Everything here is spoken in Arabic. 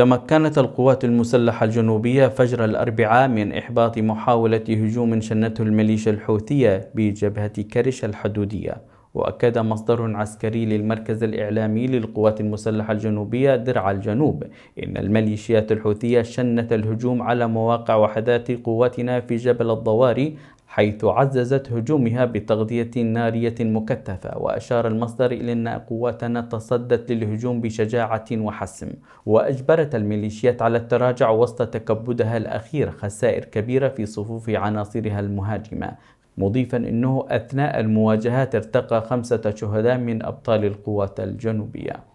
تمكنت القوات المسلحة الجنوبية فجر الأربعاء من إحباط محاولة هجوم شنته الميليشيا الحوثية بجبهة كرش الحدودية وأكد مصدر عسكري للمركز الإعلامي للقوات المسلحة الجنوبية درع الجنوب إن الميليشيات الحوثية شنت الهجوم على مواقع وحدات قواتنا في جبل الضواري حيث عززت هجومها بتغذية نارية مكثفة وأشار المصدر إلى أن قواتنا تصدت للهجوم بشجاعة وحسم وأجبرت الميليشيات على التراجع وسط تكبدها الأخير خسائر كبيرة في صفوف عناصرها المهاجمة مضيفا أنه أثناء المواجهات ارتقى خمسة شهداء من أبطال القوات الجنوبية